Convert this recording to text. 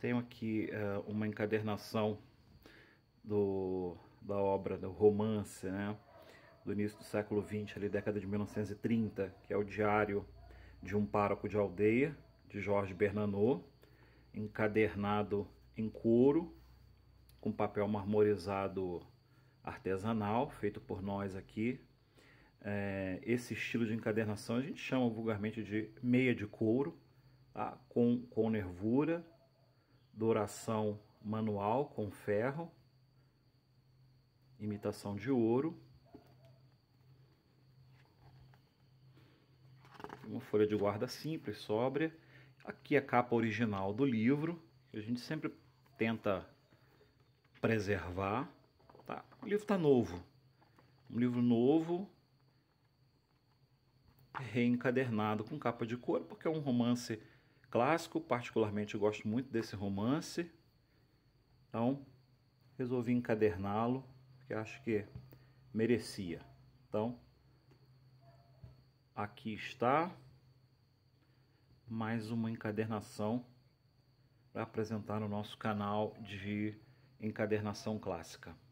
Tenho aqui uh, uma encadernação do, da obra, do romance, né? Do início do século XX, ali, década de 1930, que é o diário de um pároco de aldeia, de Jorge Bernanô, encadernado em couro, com papel marmorizado artesanal, feito por nós aqui. É, esse estilo de encadernação a gente chama vulgarmente de meia de couro, tá? com, com nervura, douração manual com ferro, imitação de ouro, uma folha de guarda simples, sóbria. Aqui é a capa original do livro, que a gente sempre tenta preservar. Tá? O livro está novo, um livro novo, reencadernado com capa de couro, porque é um romance clássico, particularmente eu gosto muito desse romance. Então, resolvi encaderná-lo, porque acho que merecia. Então, aqui está mais uma encadernação para apresentar no nosso canal de encadernação clássica.